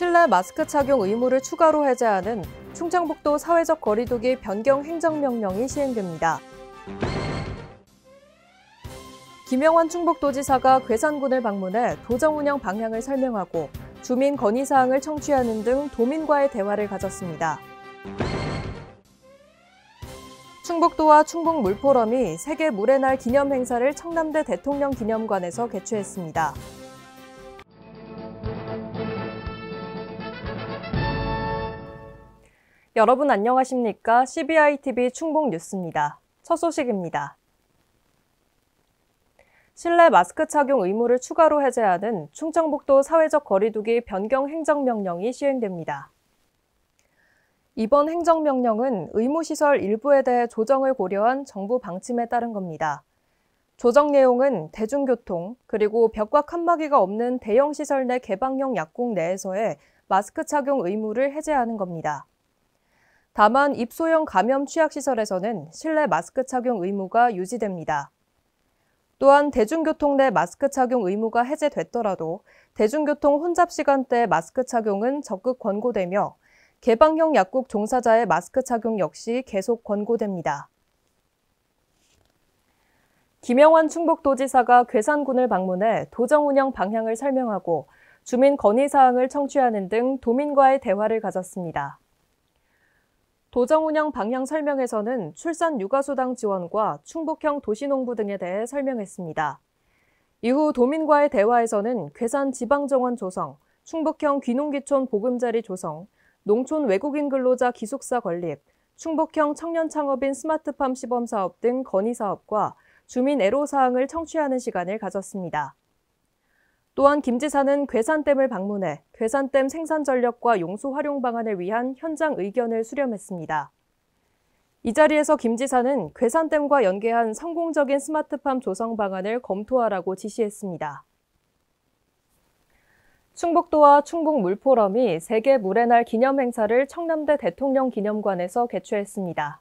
실내 마스크 착용 의무를 추가로 해제하는 충청북도 사회적 거리두기 변경 행정명령이 시행됩니다. 김영환 충북도지사가 괴산군을 방문해 도정 운영 방향을 설명하고 주민 건의사항을 청취하는 등 도민과의 대화를 가졌습니다. 충북도와 충북물포럼이 세계 물의 날 기념 행사를 청남대 대통령 기념관에서 개최했습니다. 여러분 안녕하십니까? CBI TV 충북 뉴스입니다. 첫 소식입니다. 실내 마스크 착용 의무를 추가로 해제하는 충청북도 사회적 거리두기 변경 행정명령이 시행됩니다. 이번 행정명령은 의무시설 일부에 대해 조정을 고려한 정부 방침에 따른 겁니다. 조정 내용은 대중교통, 그리고 벽과 칸막이가 없는 대형시설 내 개방형 약국 내에서의 마스크 착용 의무를 해제하는 겁니다. 다만 입소형 감염 취약시설에서는 실내 마스크 착용 의무가 유지됩니다. 또한 대중교통 내 마스크 착용 의무가 해제됐더라도 대중교통 혼잡 시간대 마스크 착용은 적극 권고되며 개방형 약국 종사자의 마스크 착용 역시 계속 권고됩니다. 김영환 충북도지사가 괴산군을 방문해 도정 운영 방향을 설명하고 주민 건의 사항을 청취하는 등 도민과의 대화를 가졌습니다. 도정 운영 방향 설명에서는 출산 육아수당 지원과 충북형 도시농부 등에 대해 설명했습니다. 이후 도민과의 대화에서는 괴산 지방정원 조성, 충북형 귀농귀촌 보금자리 조성, 농촌 외국인 근로자 기숙사 건립, 충북형 청년 창업인 스마트팜 시범 사업 등 건의 사업과 주민 애로 사항을 청취하는 시간을 가졌습니다. 또한 김 지사는 괴산댐을 방문해 괴산댐 생산 전력과 용수 활용 방안을 위한 현장 의견을 수렴했습니다. 이 자리에서 김 지사는 괴산댐과 연계한 성공적인 스마트팜 조성 방안을 검토하라고 지시했습니다. 충북도와 충북 물포럼이 세계 물의 날 기념 행사를 청남대 대통령 기념관에서 개최했습니다.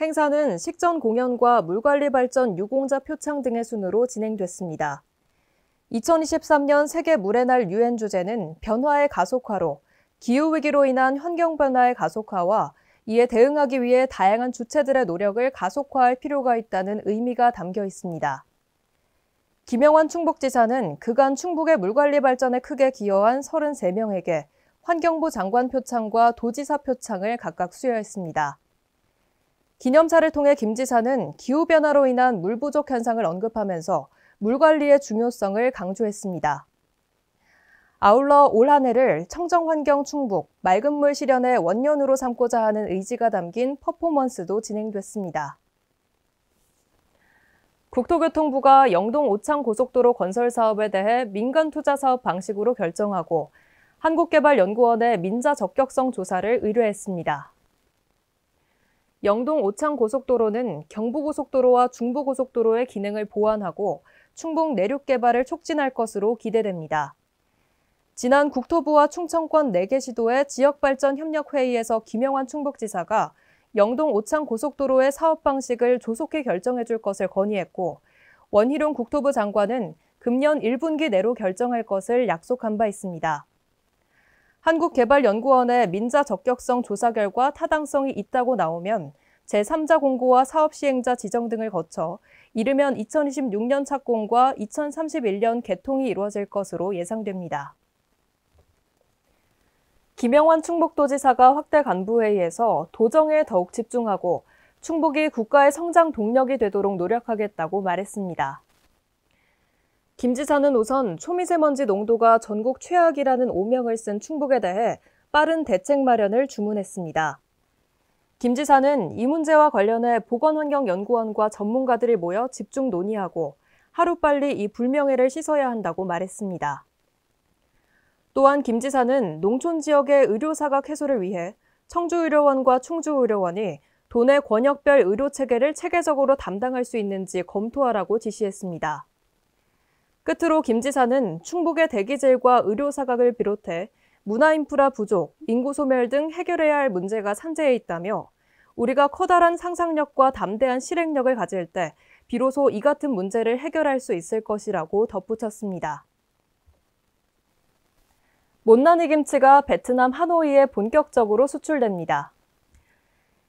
행사는 식전 공연과 물관리 발전 유공자 표창 등의 순으로 진행됐습니다. 2023년 세계 물의 날 유엔 주제는 변화의 가속화로 기후 위기로 인한 환경 변화의 가속화와 이에 대응하기 위해 다양한 주체들의 노력을 가속화할 필요가 있다는 의미가 담겨 있습니다. 김영환 충북지사는 그간 충북의 물관리 발전에 크게 기여한 33명에게 환경부 장관 표창과 도지사 표창을 각각 수여했습니다. 기념사를 통해 김 지사는 기후변화로 인한 물 부족 현상을 언급하면서 물 관리의 중요성을 강조했습니다. 아울러 올한 해를 청정 환경 충북, 맑은 물 실현의 원년으로 삼고자 하는 의지가 담긴 퍼포먼스도 진행됐습니다. 국토교통부가 영동 오창 고속도로 건설 사업에 대해 민간 투자 사업 방식으로 결정하고 한국개발연구원의 민자 적격성 조사를 의뢰했습니다. 영동 오창 고속도로는 경부고속도로와 중부고속도로의 기능을 보완하고 충북 내륙 개발을 촉진할 것으로 기대됩니다. 지난 국토부와 충청권 4개 시도의 지역발전협력회의에서 김영환 충북지사가 영동 오창 고속도로의 사업 방식을 조속히 결정해 줄 것을 건의했고 원희룡 국토부 장관은 금년 1분기 내로 결정할 것을 약속한 바 있습니다. 한국개발연구원의 민자 적격성 조사 결과 타당성이 있다고 나오면 제3자 공고와 사업 시행자 지정 등을 거쳐 이르면 2026년 착공과 2031년 개통이 이루어질 것으로 예상됩니다. 김영환 충북도지사가 확대 간부회의에서 도정에 더욱 집중하고 충북이 국가의 성장 동력이 되도록 노력하겠다고 말했습니다. 김 지사는 우선 초미세먼지 농도가 전국 최악이라는 오명을 쓴 충북에 대해 빠른 대책 마련을 주문했습니다. 김 지사는 이 문제와 관련해 보건환경연구원과 전문가들을 모여 집중 논의하고 하루빨리 이 불명예를 씻어야 한다고 말했습니다. 또한 김 지사는 농촌 지역의 의료사각 해소를 위해 청주의료원과 충주의료원이 도내 권역별 의료체계를 체계적으로 담당할 수 있는지 검토하라고 지시했습니다. 끝으로 김 지사는 충북의 대기질과 의료사각을 비롯해 문화 인프라 부족, 인구 소멸 등 해결해야 할 문제가 산재해 있다며 우리가 커다란 상상력과 담대한 실행력을 가질 때 비로소 이 같은 문제를 해결할 수 있을 것이라고 덧붙였습니다. 못난이 김치가 베트남 하노이에 본격적으로 수출됩니다.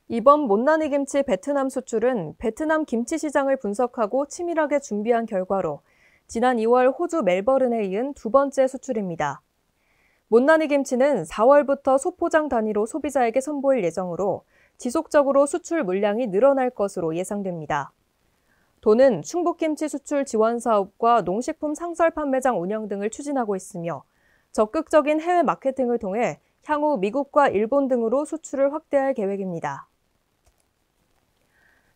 이번 못난이 김치 베트남 수출은 베트남 김치 시장을 분석하고 치밀하게 준비한 결과로 지난 2월 호주 멜버른에 이은 두 번째 수출입니다. 못난이 김치는 4월부터 소포장 단위로 소비자에게 선보일 예정으로 지속적으로 수출 물량이 늘어날 것으로 예상됩니다. 도는 충북김치 수출 지원 사업과 농식품 상설 판매장 운영 등을 추진하고 있으며 적극적인 해외 마케팅을 통해 향후 미국과 일본 등으로 수출을 확대할 계획입니다.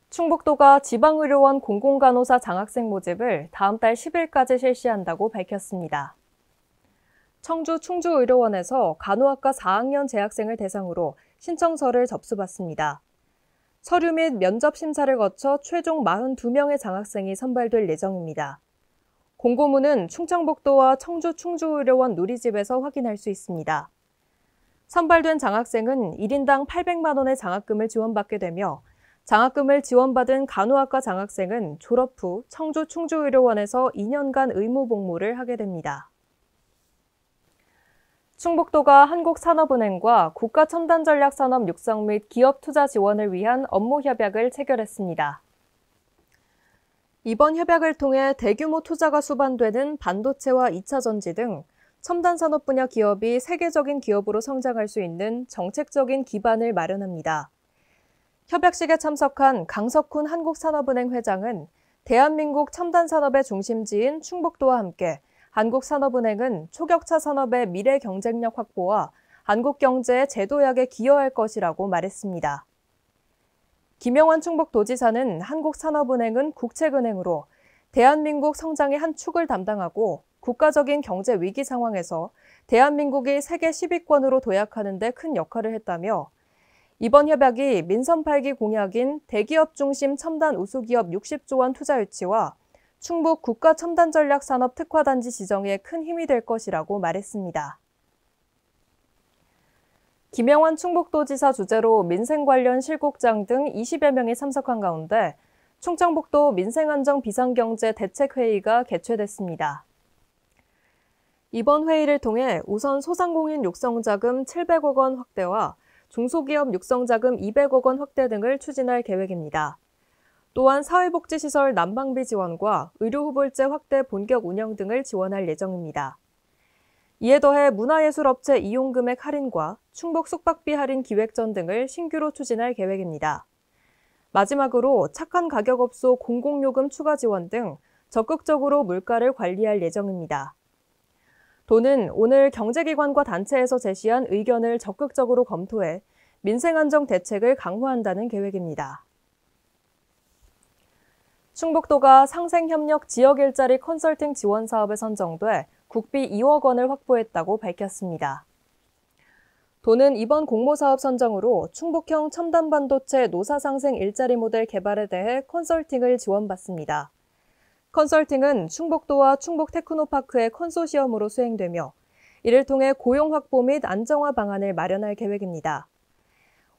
충북도가 지방의료원 공공간호사 장학생 모집을 다음 달 10일까지 실시한다고 밝혔습니다. 청주 충주의료원에서 간호학과 4학년 재학생을 대상으로 신청서를 접수받습니다. 서류 및 면접 심사를 거쳐 최종 42명의 장학생이 선발될 예정입니다. 공고문은 충청북도와 청주 충주의료원 누리집에서 확인할 수 있습니다. 선발된 장학생은 1인당 800만 원의 장학금을 지원받게 되며 장학금을 지원받은 간호학과 장학생은 졸업 후 청주 충주의료원에서 2년간 의무 복무를 하게 됩니다. 충북도가 한국산업은행과 국가첨단전략산업 육성 및 기업 투자 지원을 위한 업무 협약을 체결했습니다. 이번 협약을 통해 대규모 투자가 수반되는 반도체와 2차 전지 등 첨단 산업 분야 기업이 세계적인 기업으로 성장할 수 있는 정책적인 기반을 마련합니다. 협약식에 참석한 강석훈 한국산업은행 회장은 대한민국 첨단 산업의 중심지인 충북도와 함께 한국산업은행은 초격차 산업의 미래 경쟁력 확보와 한국 경제의 제도약에 기여할 것이라고 말했습니다. 김영환 충북도지사는 한국산업은행은 국책은행으로 대한민국 성장의 한 축을 담당하고 국가적인 경제 위기 상황에서 대한민국이 세계 10위권으로 도약하는 데 큰 역할을 했다며 이번 협약이 민선 8기 공약인 대기업 중심 첨단 우수기업 60조 원 투자 유치와 충북 국가첨단전략산업특화단지 지정에 큰 힘이 될 것이라고 말했습니다. 김영환 충북도지사 주재로 민생 관련 실국장 등 20여 명이 참석한 가운데 충청북도 민생안정 비상경제 대책회의가 개최됐습니다. 이번 회의를 통해 우선 소상공인 육성자금 700억 원 확대와 중소기업 육성자금 200억 원 확대 등을 추진할 계획입니다. 또한 사회복지시설 난방비 지원과 의료후불제 확대 본격 운영 등을 지원할 예정입니다. 이에 더해 문화예술업체 이용금액 할인과 충북 숙박비 할인 기획전 등을 신규로 추진할 계획입니다. 마지막으로 착한 가격업소 공공요금 추가 지원 등 적극적으로 물가를 관리할 예정입니다. 도는 오늘 경제기관과 단체에서 제시한 의견을 적극적으로 검토해 민생안정 대책을 강화한다는 계획입니다. 충북도가 상생협력 지역 일자리 컨설팅 지원 사업에 선정돼 국비 2억 원을 확보했다고 밝혔습니다. 도는 이번 공모사업 선정으로 충북형 첨단반도체 노사상생 일자리 모델 개발에 대해 컨설팅을 지원받습니다. 컨설팅은 충북도와 충북테크노파크의 컨소시엄으로 수행되며 이를 통해 고용 확보 및 안정화 방안을 마련할 계획입니다.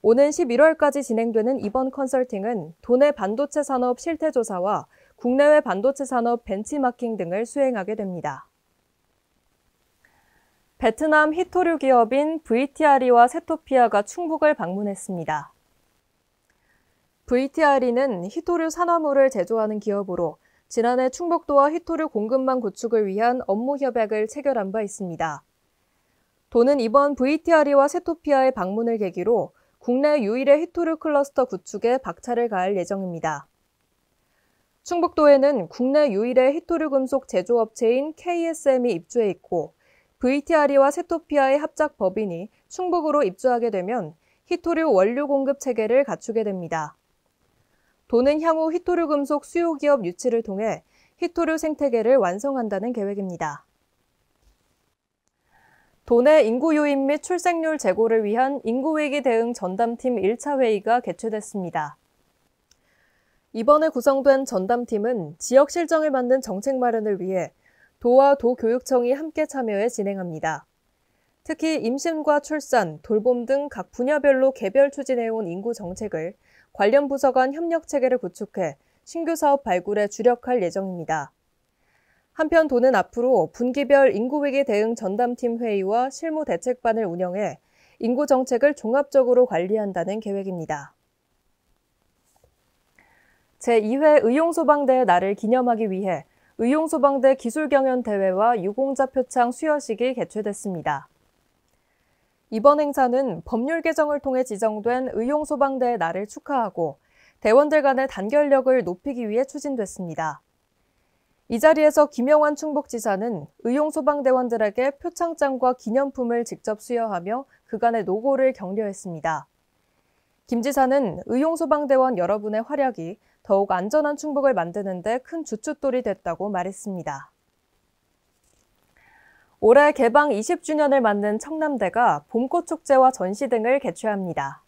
오는 11월까지 진행되는 이번 컨설팅은 도내 반도체 산업 실태조사와 국내외 반도체 산업 벤치마킹 등을 수행하게 됩니다. 베트남 히토류 기업인 VTR이와 세토피아가 충북을 방문했습니다. VTR이는 히토류 산화물을 제조하는 기업으로 지난해 충북도와 히토류 공급망 구축을 위한 업무 협약을 체결한 바 있습니다. 도는 이번 VTR이와 세토피아의 방문을 계기로 국내 유일의 히토류 클러스터 구축에 박차를 가할 예정입니다. 충북도에는 국내 유일의 히토류 금속 제조업체인 KSM이 입주해 있고 VTR이와 세토피아의 합작 법인이 충북으로 입주하게 되면 히토류 원료 공급 체계를 갖추게 됩니다. 도는 향후 히토류 금속 수요 기업 유치를 통해 히토류 생태계를 완성한다는 계획입니다. 도내 인구 유입 및 출생률 제고를 위한 인구위기 대응 전담팀 1차 회의가 개최됐습니다. 이번에 구성된 전담팀은 지역 실정에 맞는 정책 마련을 위해 도와 도교육청이 함께 참여해 진행합니다. 특히 임신과 출산, 돌봄 등 각 분야별로 개별 추진해온 인구 정책을 관련 부서 간 협력 체계를 구축해 신규 사업 발굴에 주력할 예정입니다. 한편 도는 앞으로 분기별 인구 위기 대응 전담팀 회의와 실무 대책반을 운영해 인구 정책을 종합적으로 관리한다는 계획입니다. 제2회 의용소방대의 날을 기념하기 위해 의용소방대 기술경연대회와 유공자 표창 수여식이 개최됐습니다. 이번 행사는 법률 개정을 통해 지정된 의용소방대의 날을 축하하고 대원들 간의 단결력을 높이기 위해 추진됐습니다. 이 자리에서 김영환 충북지사는 의용 소방대원들에게 표창장과 기념품을 직접 수여하며 그간의 노고를 격려했습니다. 김 지사는 의용 소방대원 여러분의 활약이 더욱 안전한 충북을 만드는 데 큰 주춧돌이 됐다고 말했습니다. 올해 개방 20주년을 맞는 청남대가 봄꽃축제와 전시 등을 개최합니다.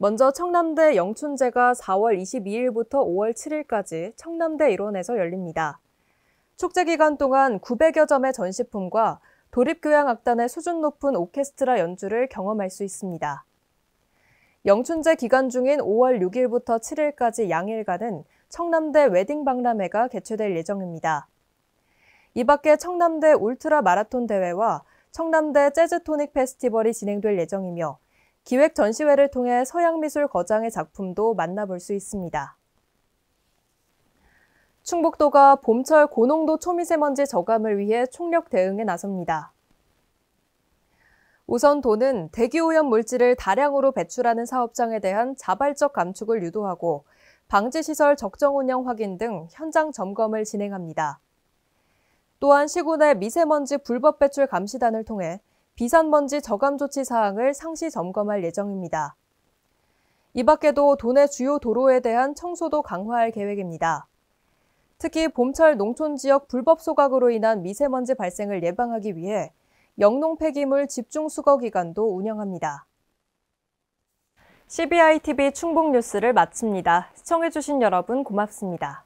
먼저 청남대 영춘제가 4월 22일부터 5월 7일까지 청남대 일원에서 열립니다. 축제 기간 동안 900여 점의 전시품과 도립교향악단의 수준 높은 오케스트라 연주를 경험할 수 있습니다. 영춘제 기간 중인 5월 6일부터 7일까지 양일간은 청남대 웨딩 박람회가 개최될 예정입니다. 이 밖에 청남대 울트라 마라톤 대회와 청남대 재즈 토닉 페스티벌이 진행될 예정이며 기획 전시회를 통해 서양미술 거장의 작품도 만나볼 수 있습니다. 충북도가 봄철 고농도 초미세먼지 저감을 위해 총력 대응에 나섭니다. 우선 도는 대기오염 물질을 다량으로 배출하는 사업장에 대한 자발적 감축을 유도하고 방지시설 적정 운영 확인 등 현장 점검을 진행합니다. 또한 시군의 미세먼지 불법 배출 감시단을 통해 비산먼지 저감 조치 사항을 상시 점검할 예정입니다. 이 밖에도 도내 주요 도로에 대한 청소도 강화할 계획입니다. 특히 봄철 농촌 지역 불법 소각으로 인한 미세먼지 발생을 예방하기 위해 영농 폐기물 집중 수거 기간도 운영합니다. CBI TV 충북 뉴스를 마칩니다. 시청해주신 여러분 고맙습니다.